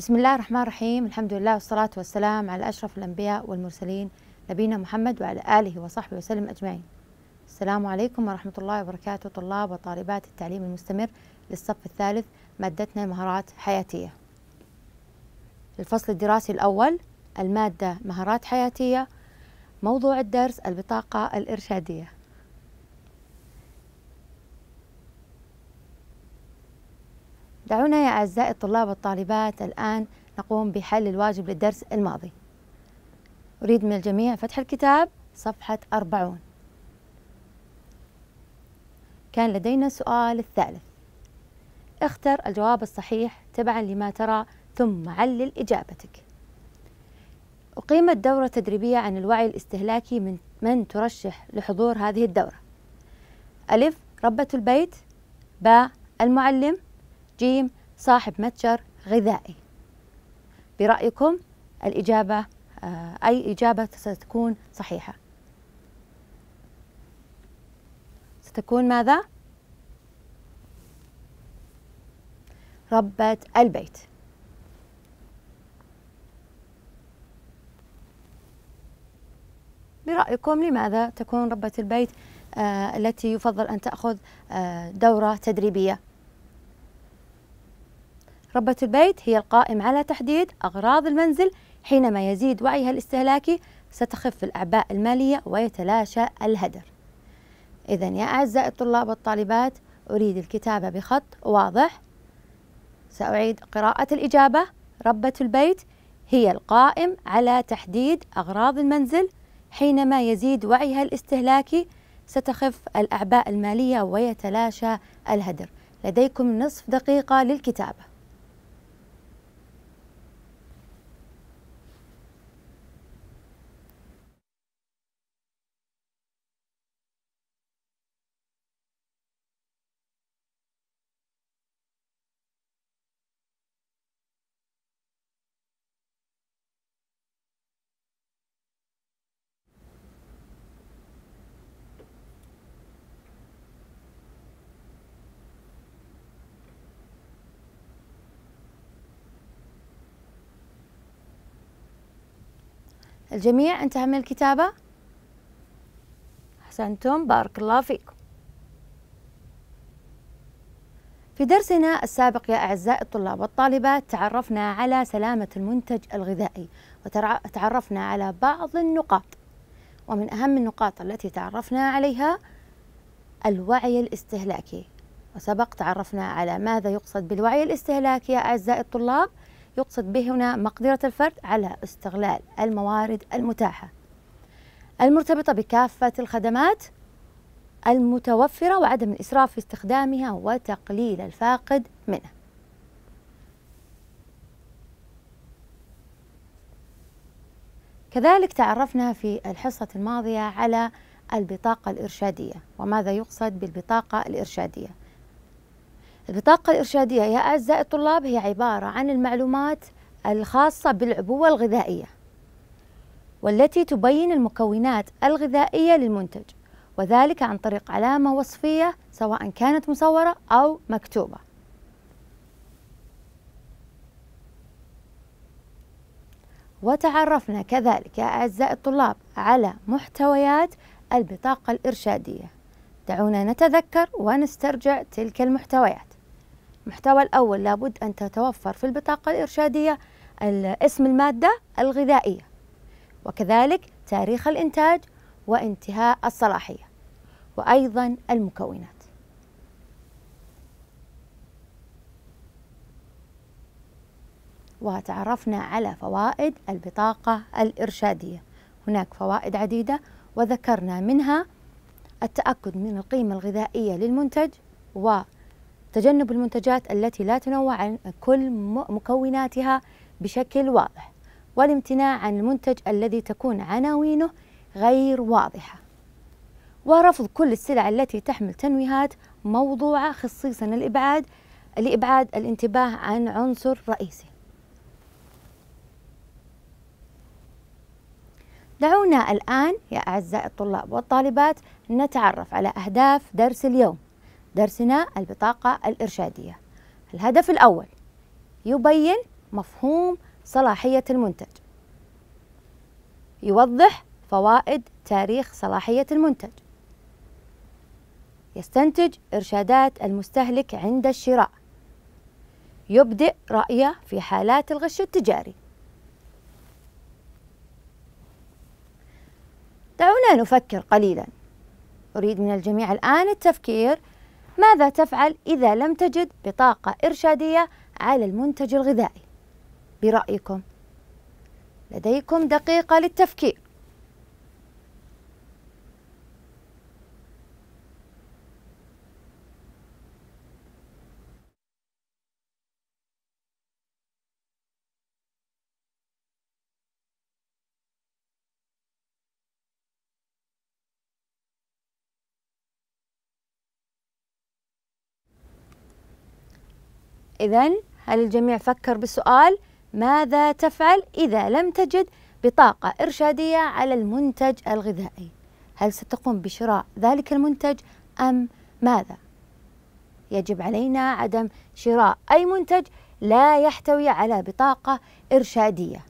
بسم الله الرحمن الرحيم الحمد لله والصلاة والسلام على أشرف الأنبياء والمرسلين نبينا محمد وعلى آله وصحبه وسلم أجمعين السلام عليكم ورحمة الله وبركاته طلاب وطالبات التعليم المستمر للصف الثالث مادتنا مهارات حياتية الفصل الدراسي الأول المادة مهارات حياتية موضوع الدرس البطاقة الإرشادية دعونا يا أعزائي الطلاب والطالبات الآن نقوم بحل الواجب للدرس الماضي أريد من الجميع فتح الكتاب صفحة أربعون كان لدينا سؤال الثالث اختر الجواب الصحيح تبعا لما ترى ثم علل إجابتك أقيمت دورة تدريبية عن الوعي الاستهلاكي من من ترشح لحضور هذه الدورة ألف ربة البيت باء المعلم جيم صاحب متجر غذائي برأيكم الإجابة آه، أي إجابة ستكون صحيحة ستكون ماذا؟ ربة البيت برأيكم لماذا تكون ربة البيت آه، التي يفضل أن تأخذ آه، دورة تدريبية ربة البيت هي القائم على تحديد أغراض المنزل حينما يزيد وعيها الاستهلاكي ستخف الأعباء المالية ويتلاشى الهدر إذا يا أعزائي الطلاب والطالبات أريد الكتابة بخط واضح سأعيد قراءة الإجابة ربة البيت هي القائم على تحديد أغراض المنزل حينما يزيد وعيها الاستهلاكي ستخف الأعباء المالية ويتلاشى الهدر لديكم نصف دقيقة للكتابة الجميع انتهى من الكتابة أحسنتم بارك الله فيكم في درسنا السابق يا أعزائي الطلاب والطالبات تعرفنا على سلامة المنتج الغذائي وتعرفنا على بعض النقاط ومن أهم النقاط التي تعرفنا عليها الوعي الاستهلاكي وسبق تعرفنا على ماذا يقصد بالوعي الاستهلاكي يا أعزائي الطلاب يقصد به هنا مقدرة الفرد على استغلال الموارد المتاحة المرتبطة بكافة الخدمات المتوفرة وعدم الإسراف في استخدامها وتقليل الفاقد منها كذلك تعرفنا في الحصة الماضية على البطاقة الإرشادية وماذا يقصد بالبطاقة الإرشادية البطاقة الإرشادية يا أعزائي الطلاب هي عبارة عن المعلومات الخاصة بالعبوة الغذائية والتي تبين المكونات الغذائية للمنتج وذلك عن طريق علامة وصفية سواء كانت مصورة أو مكتوبة وتعرفنا كذلك يا أعزائي الطلاب على محتويات البطاقة الإرشادية دعونا نتذكر ونسترجع تلك المحتويات المحتوى الأول لابد أن تتوفر في البطاقة الإرشادية اسم المادة الغذائية وكذلك تاريخ الإنتاج وانتهاء الصلاحية وأيضا المكونات وتعرفنا على فوائد البطاقة الإرشادية هناك فوائد عديدة وذكرنا منها التأكد من القيمة الغذائية للمنتج و تجنب المنتجات التي لا تنوع عن كل مكوناتها بشكل واضح والامتناع عن المنتج الذي تكون عناوينه غير واضحة ورفض كل السلع التي تحمل تنويهات موضوعة خصيصا الإبعاد لإبعاد الانتباه عن عنصر رئيسي دعونا الآن يا أعزائي الطلاب والطالبات نتعرف على أهداف درس اليوم درسنا البطاقة الإرشادية الهدف الأول يبين مفهوم صلاحية المنتج يوضح فوائد تاريخ صلاحية المنتج يستنتج إرشادات المستهلك عند الشراء يبدئ رأيه في حالات الغش التجاري دعونا نفكر قليلا أريد من الجميع الآن التفكير ماذا تفعل إذا لم تجد بطاقة إرشادية على المنتج الغذائي؟ برأيكم لديكم دقيقة للتفكير إذا هل الجميع فكر بالسؤال ماذا تفعل إذا لم تجد بطاقة إرشادية على المنتج الغذائي هل ستقوم بشراء ذلك المنتج أم ماذا يجب علينا عدم شراء أي منتج لا يحتوي على بطاقة إرشادية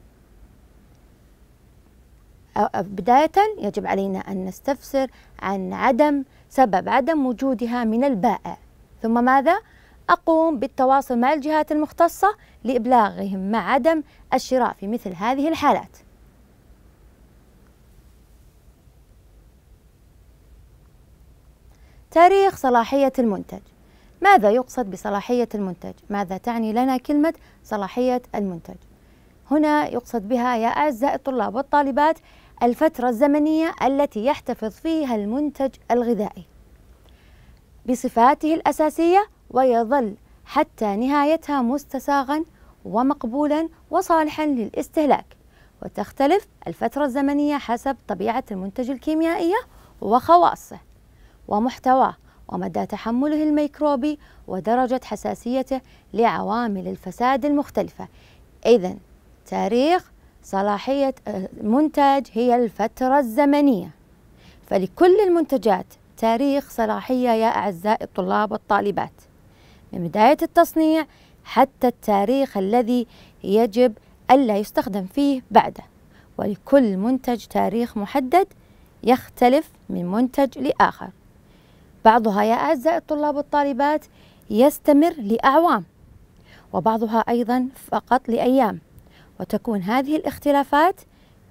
بداية يجب علينا أن نستفسر عن عدم سبب عدم وجودها من البائع ثم ماذا؟ أقوم بالتواصل مع الجهات المختصة لإبلاغهم مع عدم الشراء في مثل هذه الحالات تاريخ صلاحية المنتج ماذا يقصد بصلاحية المنتج؟ ماذا تعني لنا كلمة صلاحية المنتج؟ هنا يقصد بها يا أعزائي الطلاب والطالبات الفترة الزمنية التي يحتفظ فيها المنتج الغذائي بصفاته الأساسية ويظل حتى نهايتها مستساغا ومقبولا وصالحا للاستهلاك وتختلف الفترة الزمنية حسب طبيعة المنتج الكيميائية وخواصه ومحتواه ومدى تحمله الميكروبي ودرجة حساسيته لعوامل الفساد المختلفة إذا تاريخ صلاحية المنتج هي الفترة الزمنية فلكل المنتجات تاريخ صلاحية يا أعزائي الطلاب والطالبات من بداية التصنيع حتى التاريخ الذي يجب ألا يستخدم فيه بعده ولكل منتج تاريخ محدد يختلف من منتج لآخر بعضها يا أعزائي الطلاب والطالبات يستمر لأعوام وبعضها أيضا فقط لأيام وتكون هذه الاختلافات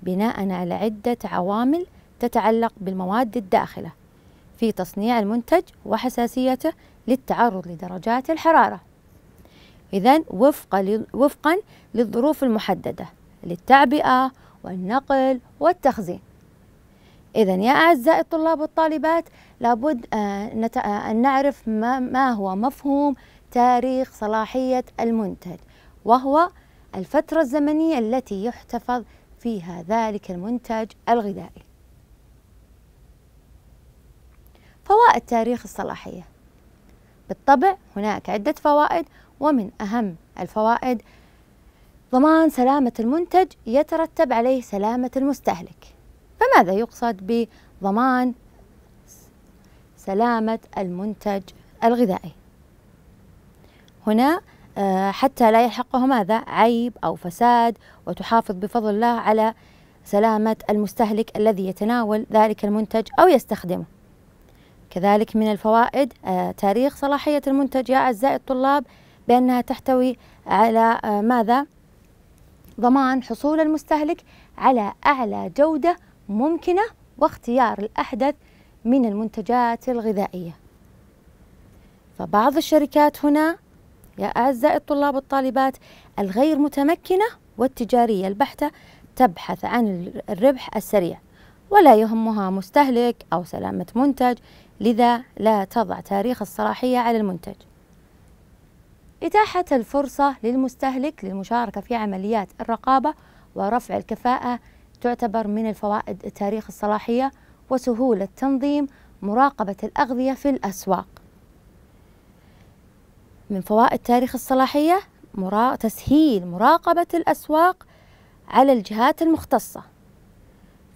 بناء على عدة عوامل تتعلق بالمواد الداخلة في تصنيع المنتج وحساسيته للتعرض لدرجات الحرارة إذا وفقا, وفقا للظروف المحددة للتعبئة والنقل والتخزين إذا يا أعزائي الطلاب والطالبات لابد أن نعرف ما هو مفهوم تاريخ صلاحية المنتج وهو الفترة الزمنية التي يحتفظ فيها ذلك المنتج الغذائي فوائد تاريخ الصلاحية بالطبع هناك عدة فوائد ومن أهم الفوائد ضمان سلامة المنتج يترتب عليه سلامة المستهلك فماذا يقصد بضمان سلامة المنتج الغذائي هنا آه، حتى لا يلحقه ماذا عيب أو فساد وتحافظ بفضل الله على سلامة المستهلك الذي يتناول ذلك المنتج أو يستخدمه كذلك من الفوائد آه، تاريخ صلاحية المنتج يا أعزائي الطلاب بأنها تحتوي على آه، ماذا؟ ضمان حصول المستهلك على أعلى جودة ممكنة واختيار الأحدث من المنتجات الغذائية فبعض الشركات هنا يا أعزائي الطلاب والطالبات الغير متمكنة والتجارية البحتة تبحث عن الربح السريع ولا يهمها مستهلك أو سلامة منتج لذا لا تضع تاريخ الصلاحية على المنتج إتاحة الفرصة للمستهلك للمشاركة في عمليات الرقابة ورفع الكفاءة تعتبر من الفوائد تاريخ الصلاحية وسهولة تنظيم مراقبة الأغذية في الأسواق من فوائد تاريخ الصلاحية مرا... تسهيل مراقبة الأسواق على الجهات المختصة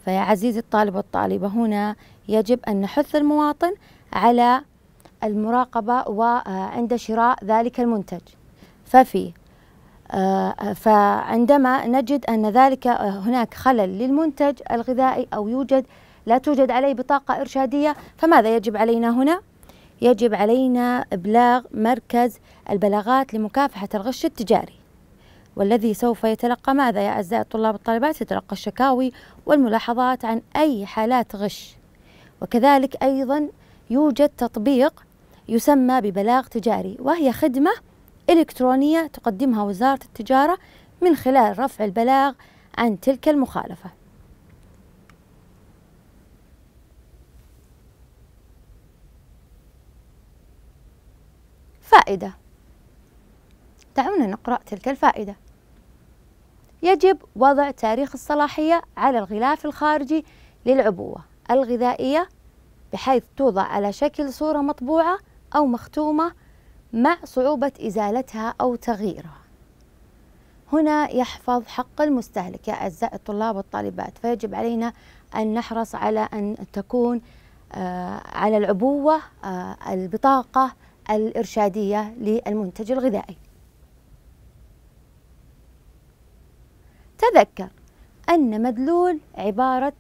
فيا عزيزي الطالب والطالبة هنا يجب أن نحث المواطن على المراقبة وعند شراء ذلك المنتج ففي آه، فعندما نجد أن ذلك آه، هناك خلل للمنتج الغذائي أو يوجد لا توجد عليه بطاقة إرشادية فماذا يجب علينا هنا؟ يجب علينا إبلاغ مركز البلاغات لمكافحة الغش التجاري والذي سوف يتلقى ماذا يا أعزائي الطلاب والطالبات يتلقى الشكاوي والملاحظات عن أي حالات غش وكذلك أيضا يوجد تطبيق يسمى ببلاغ تجاري وهي خدمة إلكترونية تقدمها وزارة التجارة من خلال رفع البلاغ عن تلك المخالفة فائدة دعونا نقرأ تلك الفائدة يجب وضع تاريخ الصلاحية على الغلاف الخارجي للعبوة الغذائية بحيث توضع على شكل صورة مطبوعة أو مختومة مع صعوبة إزالتها أو تغييرها هنا يحفظ حق المستهلك يا أعزائي الطلاب والطالبات فيجب علينا أن نحرص على أن تكون آه، على العبوة آه، البطاقة الإرشادية للمنتج الغذائي تذكر أن مدلول عبارة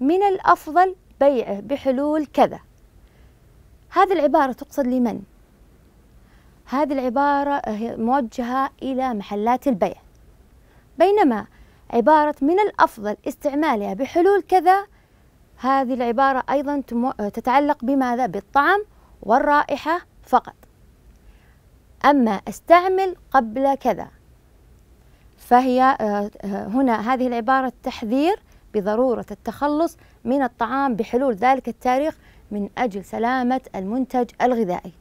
من الأفضل بيعه بحلول كذا هذه العبارة تقصد لمن؟ هذه العبارة هي موجهة إلى محلات البيع بينما عبارة من الأفضل استعمالها بحلول كذا هذه العبارة أيضا تتعلق بماذا؟ بالطعم والرائحة فقط أما استعمل قبل كذا فهي آه، آه، هنا هذه العبارة تحذير بضرورة التخلص من الطعام بحلول ذلك التاريخ من أجل سلامة المنتج الغذائي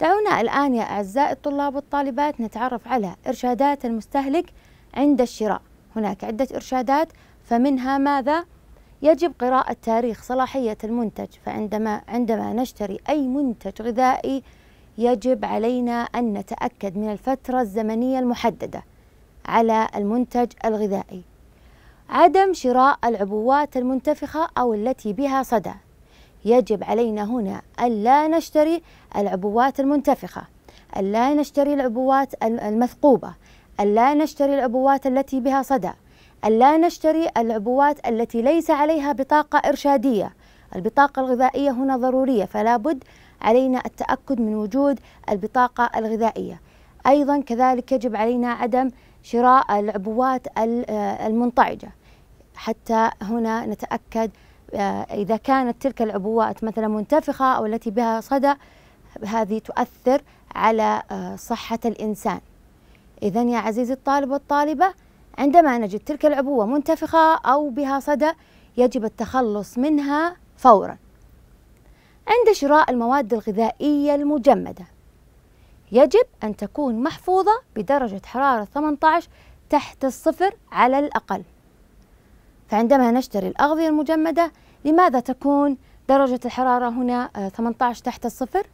دعونا الآن يا أعزائي الطلاب والطالبات نتعرف على إرشادات المستهلك عند الشراء هناك عدة إرشادات فمنها ماذا؟ يجب قراءة تاريخ صلاحية المنتج فعندما عندما نشتري أي منتج غذائي يجب علينا أن نتأكد من الفترة الزمنية المحددة على المنتج الغذائي عدم شراء العبوات المنتفخة أو التي بها صدى يجب علينا هنا ألا نشتري العبوات المنتفخة ألا نشتري العبوات المثقوبة ألا نشتري العبوات التي بها صدى ألا نشتري العبوات التي ليس عليها بطاقة إرشادية البطاقة الغذائية هنا ضرورية فلا بد علينا التأكد من وجود البطاقة الغذائية أيضا كذلك يجب علينا عدم شراء العبوات آه، المنطعجة حتى هنا نتأكد آه، إذا كانت تلك العبوات مثلا منتفخة أو التي بها صدى هذه تؤثر على آه، صحة الإنسان إذا يا عزيزي الطالب والطالبة عندما نجد تلك العبوة منتفخة أو بها صدى يجب التخلص منها فورا عند شراء المواد الغذائية المجمدة يجب أن تكون محفوظة بدرجة حرارة 18 تحت الصفر على الأقل فعندما نشتري الأغذية المجمدة لماذا تكون درجة الحرارة هنا 18 آه، تحت الصفر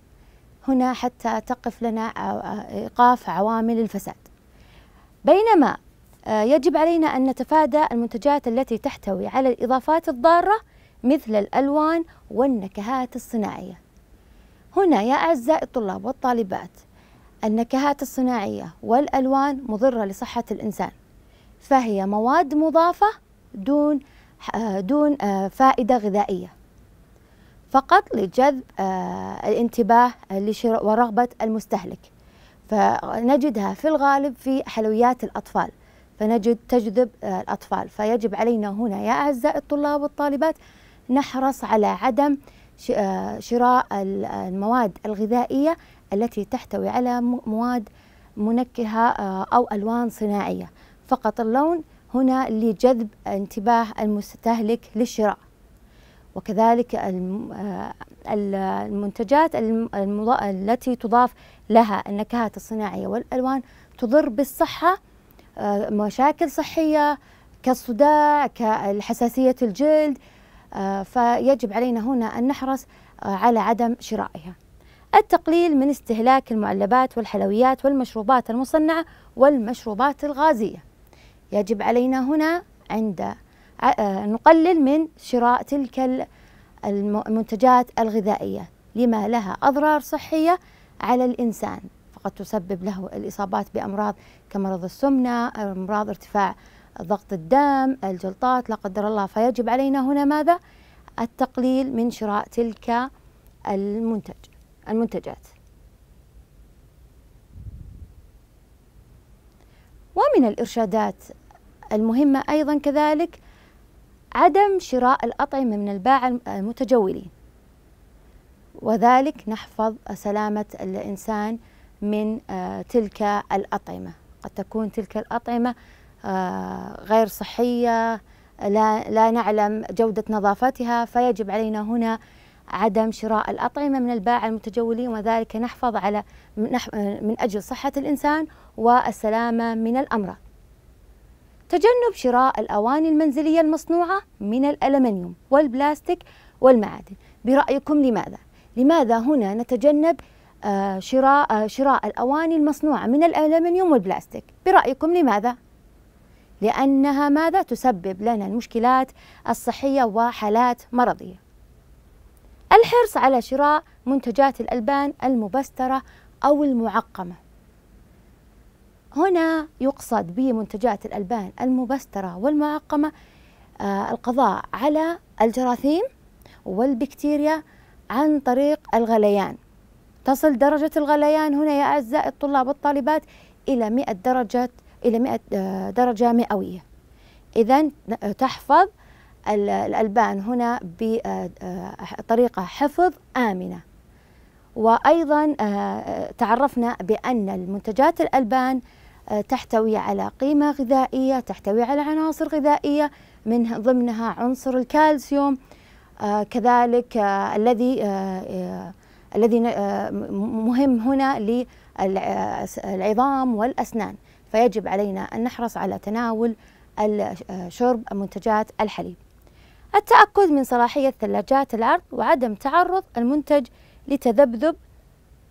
هنا حتى تقف لنا آه، آه، إيقاف عوامل الفساد بينما آه، يجب علينا أن نتفادى المنتجات التي تحتوي على الإضافات الضارة مثل الألوان والنكهات الصناعية هنا يا أعزائي الطلاب والطالبات النكهات الصناعية والألوان مضرة لصحة الإنسان فهي مواد مضافة دون آه، دون آه، فائدة غذائية فقط لجذب الانتباه ورغبة المستهلك فنجدها في الغالب في حلويات الأطفال فنجد تجذب آه، الأطفال فيجب علينا هنا يا أعزائي الطلاب والطالبات نحرص على عدم آه، شراء المواد الغذائية التي تحتوي على مواد منكهة آه، أو ألوان صناعية فقط اللون هنا لجذب انتباه المستهلك للشراء وكذلك المنتجات التي تضاف لها النكهات الصناعية والألوان تضر بالصحة آه، مشاكل صحية كالصداع كحساسية الجلد آه، فيجب علينا هنا أن نحرص آه، على عدم شرائها التقليل من استهلاك المعلبات والحلويات والمشروبات المصنعة والمشروبات الغازية يجب علينا هنا عند نقلل من شراء تلك المنتجات الغذائية لما لها أضرار صحية على الإنسان فقد تسبب له الإصابات بأمراض كمرض السمنة أمراض ارتفاع ضغط الدم الجلطات لا قدر الله فيجب علينا هنا ماذا التقليل من شراء تلك المنتج المنتجات ومن الإرشادات المهمة أيضا كذلك عدم شراء الأطعمة من الباعة المتجولين وذلك نحفظ سلامة الإنسان من آه، تلك الأطعمة قد تكون تلك الأطعمة آه، غير صحية لا, لا نعلم جودة نظافتها فيجب علينا هنا عدم شراء الأطعمة من الباعة المتجولين وذلك نحفظ على من أجل صحة الإنسان والسلامة من الأمراض تجنب شراء الأواني المنزلية المصنوعة من الألمنيوم والبلاستيك والمعادن برأيكم لماذا؟ لماذا هنا نتجنب آه، شراء آه، شراء الأواني المصنوعة من الألمنيوم والبلاستيك برأيكم لماذا؟ لأنها ماذا تسبب لنا المشكلات الصحية وحالات مرضية الحرص على شراء منتجات الألبان المبسترة أو المعقمة هنا يقصد بمنتجات الألبان المبسترة والمعقمة آه، القضاء على الجراثيم والبكتيريا عن طريق الغليان تصل درجة الغليان هنا يا أعزائي الطلاب والطالبات إلى 100 درجة إلى 100 آه، درجة مئوية إذا آه، تحفظ الألبان هنا بطريقة آه، حفظ آمنة وأيضا تعرفنا بأن المنتجات الألبان تحتوي على قيمة غذائية تحتوي على عناصر غذائية من ضمنها عنصر الكالسيوم كذلك الذي الذي آه، مهم هنا للعظام والأسنان فيجب علينا أن نحرص على تناول شرب منتجات الحليب التأكد من صلاحية ثلاجات العرض وعدم تعرض المنتج لتذبذب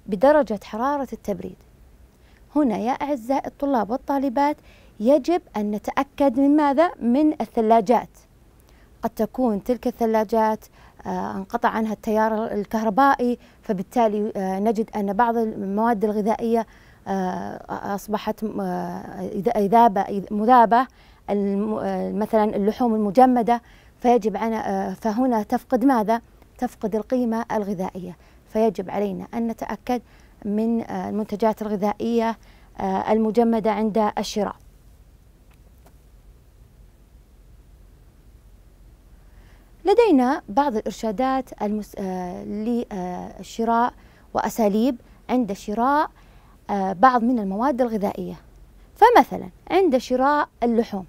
بدرجة حرارة التبريد هنا يا أعزائي الطلاب والطالبات يجب أن نتأكد من ماذا؟ من الثلاجات قد تكون تلك الثلاجات آه، انقطع عنها التيار الكهربائي فبالتالي آه، نجد أن بعض المواد الغذائية آه، أصبحت إذابة مذابة مثلا اللحوم المجمدة فيجب فهنا تفقد ماذا؟ تفقد القيمة الغذائية فيجب علينا أن نتأكد من المنتجات الغذائية المجمدة عند الشراء لدينا بعض الإرشادات المس... آه، للشراء وأساليب عند شراء آه، بعض من المواد الغذائية فمثلا عند شراء اللحوم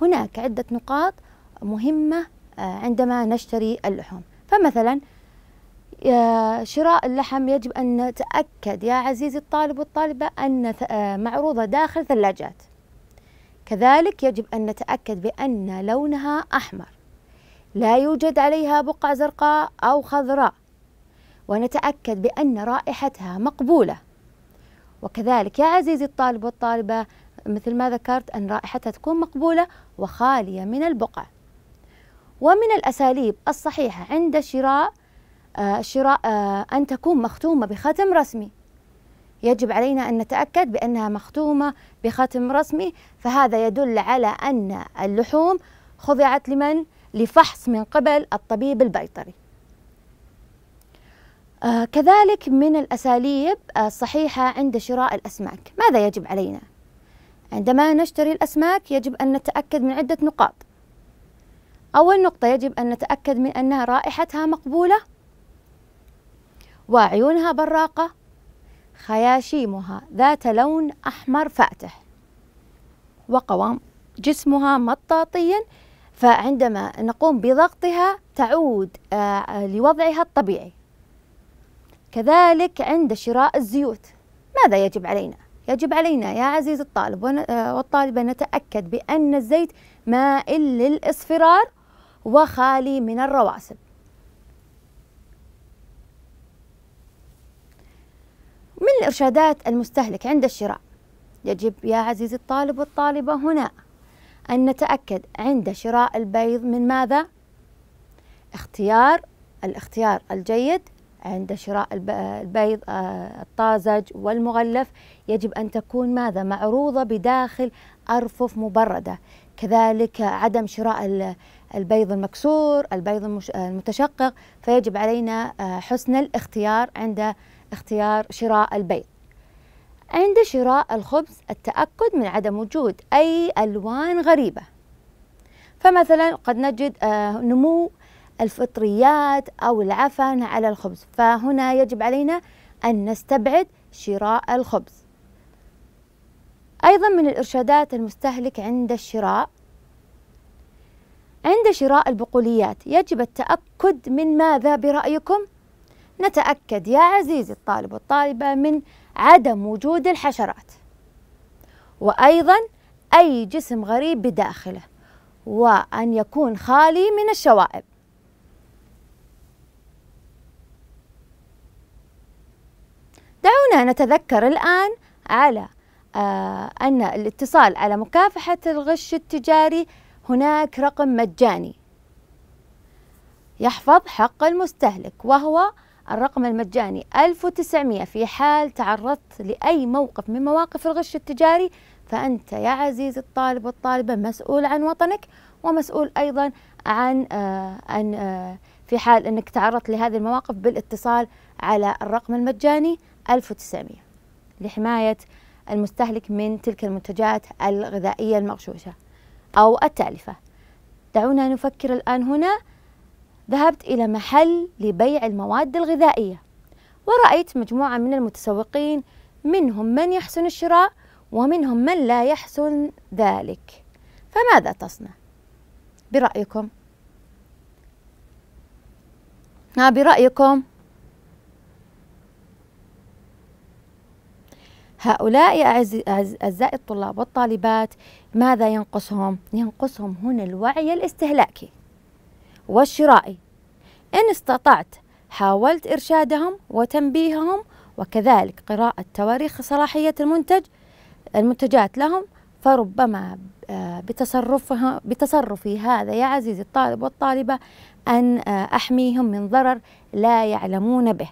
هناك عدة نقاط مهمة آه، عندما نشتري اللحوم فمثلا شراء اللحم يجب أن نتأكد يا عزيزي الطالب والطالبة أن معروضة داخل ثلاجات كذلك يجب أن نتأكد بأن لونها أحمر لا يوجد عليها بقع زرقاء أو خضراء ونتأكد بأن رائحتها مقبولة وكذلك يا عزيزي الطالب والطالبة مثل ما ذكرت أن رائحتها تكون مقبولة وخالية من البقع ومن الأساليب الصحيحة عند شراء آه، شراء آه، أن تكون مختومة بختم رسمي يجب علينا أن نتأكد بأنها مختومة بختم رسمي فهذا يدل على أن اللحوم خضعت لمن؟ لفحص من قبل الطبيب البيطري آه، كذلك من الأساليب الصحيحة عند شراء الأسماك ماذا يجب علينا؟ عندما نشتري الأسماك يجب أن نتأكد من عدة نقاط أول نقطة يجب أن نتأكد من أن رائحتها مقبولة وعيونها براقة خياشيمها ذات لون أحمر فاتح وقوام جسمها مطاطيا فعندما نقوم بضغطها تعود آه، آه، لوضعها الطبيعي كذلك عند شراء الزيوت ماذا يجب علينا؟ يجب علينا يا عزيزي الطالب آه، والطالبة نتأكد بأن الزيت مائل للإصفرار وخالي من الرواسب من الإرشادات المستهلك عند الشراء يجب يا عزيزي الطالب والطالبة هنا أن نتأكد عند شراء البيض من ماذا؟ اختيار الاختيار الجيد عند شراء البيض آه، الطازج والمغلف يجب أن تكون ماذا؟ معروضة بداخل أرفف مبردة كذلك عدم شراء البيض المكسور البيض المتشقق فيجب علينا آه، حسن الاختيار عند اختيار شراء البيض عند شراء الخبز التأكد من عدم وجود أي ألوان غريبة فمثلا قد نجد آه، نمو الفطريات أو العفن على الخبز فهنا يجب علينا أن نستبعد شراء الخبز أيضا من الإرشادات المستهلك عند الشراء عند شراء البقوليات يجب التأكد من ماذا برأيكم؟ نتأكد يا عزيزي الطالب والطالبة من عدم وجود الحشرات وأيضا أي جسم غريب بداخله وأن يكون خالي من الشوائب دعونا نتذكر الآن على آه، أن الاتصال على مكافحة الغش التجاري هناك رقم مجاني يحفظ حق المستهلك وهو الرقم المجاني 1900 في حال تعرضت لأي موقف من مواقف الغش التجاري فأنت يا عزيزي الطالب والطالبة مسؤول عن وطنك ومسؤول أيضا عن آه، أن آه، في حال أنك تعرضت لهذه المواقف بالاتصال على الرقم المجاني 1900 لحماية المستهلك من تلك المنتجات الغذائية المغشوشة أو التالفة دعونا نفكر الآن هنا ذهبت إلى محل لبيع المواد الغذائية ورأيت مجموعة من المتسوقين منهم من يحسن الشراء ومنهم من لا يحسن ذلك فماذا تصنع؟ برأيكم ها برأيكم هؤلاء يا أعزائي الطلاب والطالبات ماذا ينقصهم؟ ينقصهم هنا الوعي الاستهلاكي والشرائي إن استطعت حاولت إرشادهم وتنبيههم وكذلك قراءة تواريخ صلاحية المنتج المنتجات لهم فربما آه، بتصرفها بتصرفي هذا يا عزيزي الطالب والطالبة أن آه، أحميهم من ضرر لا يعلمون به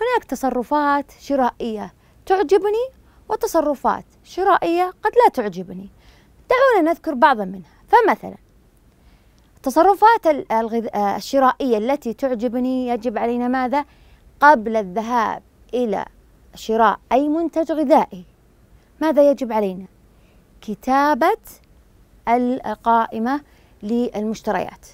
هناك تصرفات شرائية تعجبني وتصرفات شرائية قد لا تعجبني دعونا نذكر بعضا منها فمثلا التصرفات الشرائية التي تعجبني يجب علينا ماذا؟ قبل الذهاب إلى شراء أي منتج غذائي ماذا يجب علينا؟ كتابة القائمة للمشتريات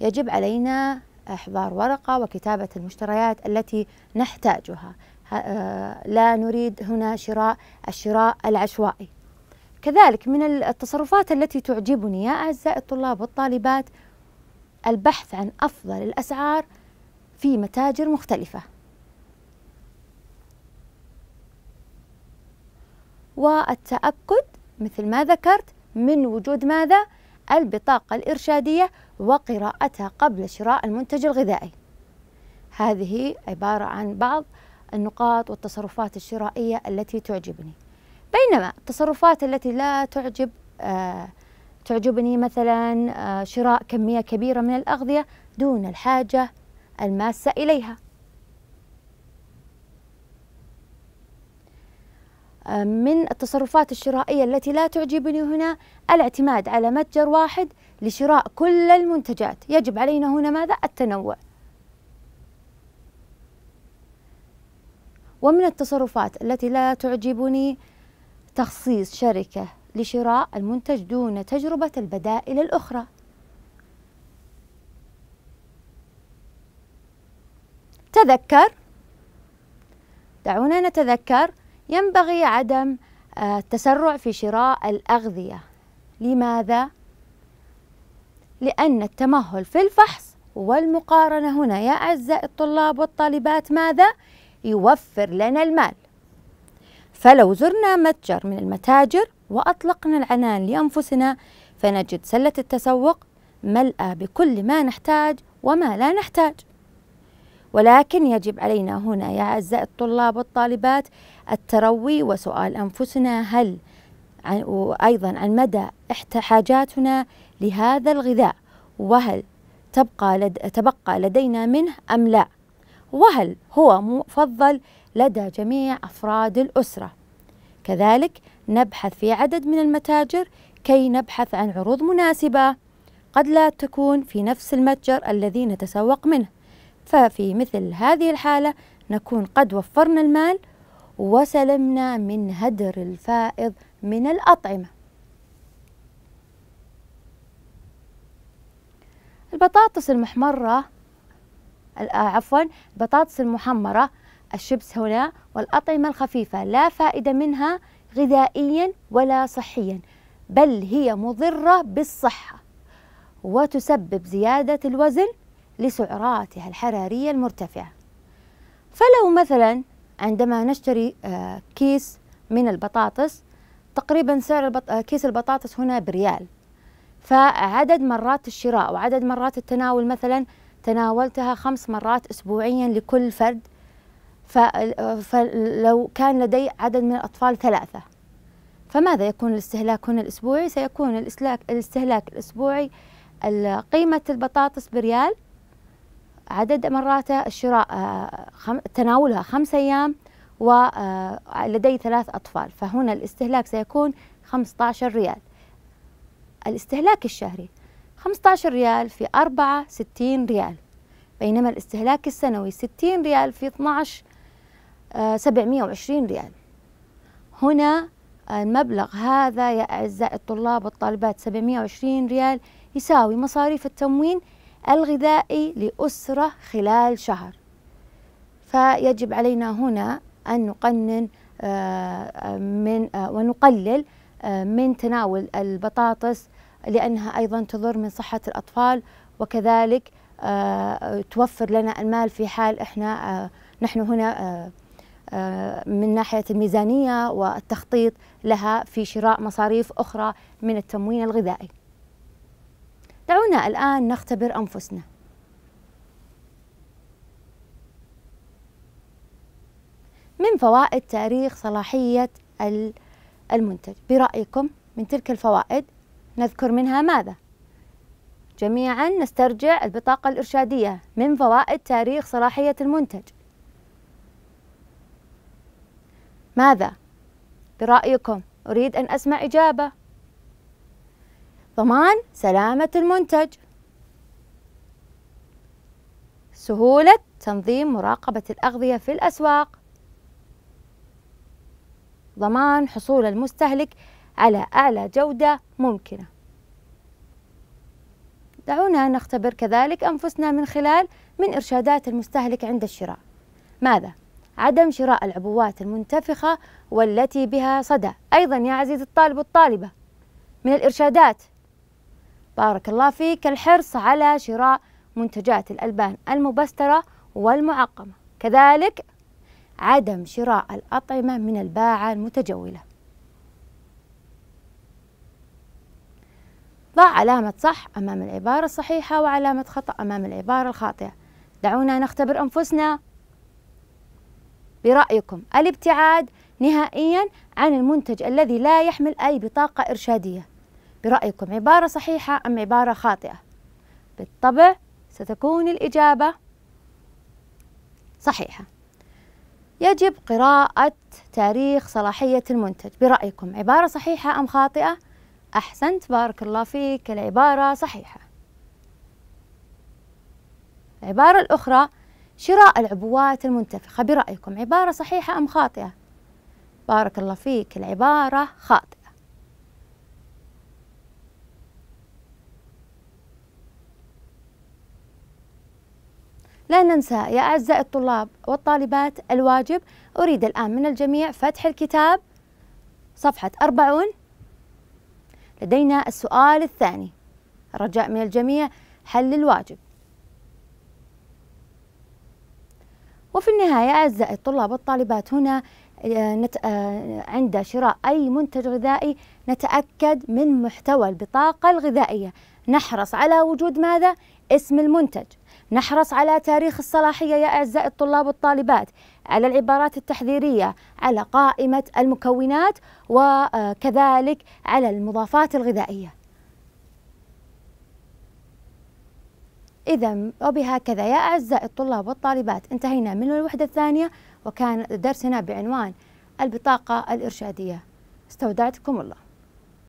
يجب علينا إحضار ورقة وكتابة المشتريات التي نحتاجها آه، لا نريد هنا شراء الشراء العشوائي كذلك من التصرفات التي تعجبني يا أعزائي الطلاب والطالبات البحث عن أفضل الأسعار في متاجر مختلفة والتأكد مثل ما ذكرت من وجود ماذا؟ البطاقة الإرشادية وقراءتها قبل شراء المنتج الغذائي هذه عبارة عن بعض النقاط والتصرفات الشرائية التي تعجبني بينما التصرفات التي لا تعجب آه تعجبني مثلا آه شراء كمية كبيرة من الأغذية دون الحاجة الماسة إليها آه، من التصرفات الشرائية التي لا تعجبني هنا الاعتماد على متجر واحد لشراء كل المنتجات يجب علينا هنا ماذا؟ التنوع ومن التصرفات التي لا تعجبني تخصيص شركة لشراء المنتج دون تجربة البدائل الأخرى تذكر دعونا نتذكر ينبغي عدم آه، التسرع في شراء الأغذية لماذا؟ لأن التمهل في الفحص والمقارنة هنا يا أعزائي الطلاب والطالبات ماذا؟ يوفر لنا المال فلو زرنا متجر من المتاجر وأطلقنا العنان لأنفسنا فنجد سلة التسوق ملأى بكل ما نحتاج وما لا نحتاج ولكن يجب علينا هنا يا أعزائي الطلاب والطالبات التروي وسؤال أنفسنا هل وأيضا عن مدى حاجاتنا لهذا الغذاء وهل تبقى تبقى لدينا منه أم لا؟ وهل هو مفضل لدى جميع أفراد الأسرة كذلك نبحث في عدد من المتاجر كي نبحث عن عروض مناسبة قد لا تكون في نفس المتجر الذي نتسوق منه ففي مثل هذه الحالة نكون قد وفرنا المال وسلمنا من هدر الفائض من الأطعمة البطاطس المحمرة آه، عفوا البطاطس المحمرة الشبس هنا والأطعمة الخفيفة لا فائدة منها غذائيا ولا صحيا بل هي مضرة بالصحة وتسبب زيادة الوزن لسعراتها الحرارية المرتفعة فلو مثلا عندما نشتري آه، كيس من البطاطس تقريبا سعر البط... آه، كيس البطاطس هنا بريال فعدد مرات الشراء وعدد مرات التناول مثلا تناولتها خمس مرات أسبوعيا لكل فرد فلو كان لدي عدد من الأطفال ثلاثة فماذا يكون الاستهلاك هنا الأسبوعي؟ سيكون الاستهلاك الأسبوعي قيمة البطاطس بريال عدد مراته الشراء آه، تناولها خمس أيام ولدي آه، ثلاث أطفال فهنا الاستهلاك سيكون 15 ريال الاستهلاك الشهري 15 ريال في 4 60 ريال بينما الاستهلاك السنوي 60 ريال في 12 720 آه، ريال هنا المبلغ هذا يا أعزائي الطلاب والطالبات 720 ريال يساوي مصاريف التموين الغذائي لأسرة خلال شهر فيجب علينا هنا أن نقنن آه، آه، من ونقلل من تناول البطاطس لأنها أيضا تضر من صحة الأطفال وكذلك آه، توفر لنا المال في حال إحنا آه، نحن هنا آه، من ناحية الميزانية والتخطيط لها في شراء مصاريف أخرى من التموين الغذائي دعونا الآن نختبر أنفسنا من فوائد تاريخ صلاحية المنتج برأيكم من تلك الفوائد نذكر منها ماذا؟ جميعا نسترجع البطاقة الإرشادية من فوائد تاريخ صلاحية المنتج ماذا؟ برأيكم أريد أن أسمع إجابة ضمان سلامة المنتج سهولة تنظيم مراقبة الأغذية في الأسواق ضمان حصول المستهلك على أعلى جودة ممكنة دعونا نختبر كذلك أنفسنا من خلال من إرشادات المستهلك عند الشراء ماذا؟ عدم شراء العبوات المنتفخة والتي بها صدى أيضا يا عزيزي الطالب والطالبة من الإرشادات بارك الله فيك الحرص على شراء منتجات الألبان المبسترة والمعقمة كذلك عدم شراء الأطعمة من الباعة المتجولة ضع علامة صح أمام العبارة الصحيحة وعلامة خطأ أمام العبارة الخاطئة دعونا نختبر أنفسنا برأيكم الابتعاد نهائيا عن المنتج الذي لا يحمل أي بطاقة إرشادية برأيكم عبارة صحيحة أم عبارة خاطئة بالطبع ستكون الإجابة صحيحة يجب قراءة تاريخ صلاحية المنتج برأيكم عبارة صحيحة أم خاطئة؟ أحسنت بارك الله فيك العبارة صحيحة العبارة الأخرى شراء العبوات المنتفخة برأيكم عبارة صحيحة أم خاطئة؟ بارك الله فيك العبارة خاطئة لا ننسى يا أعزائي الطلاب والطالبات الواجب أريد الآن من الجميع فتح الكتاب صفحة 40 لدينا السؤال الثاني رجاء من الجميع حل الواجب وفي النهاية أعزائي الطلاب والطالبات هنا آه، آه، عند شراء أي منتج غذائي نتأكد من محتوى البطاقة الغذائية نحرص على وجود ماذا؟ اسم المنتج نحرص على تاريخ الصلاحية يا أعزائي الطلاب والطالبات على العبارات التحذيرية على قائمة المكونات وكذلك على المضافات الغذائية إذا وبهكذا يا أعزائي الطلاب والطالبات انتهينا من الوحدة الثانية وكان درسنا بعنوان البطاقة الإرشادية استودعتكم الله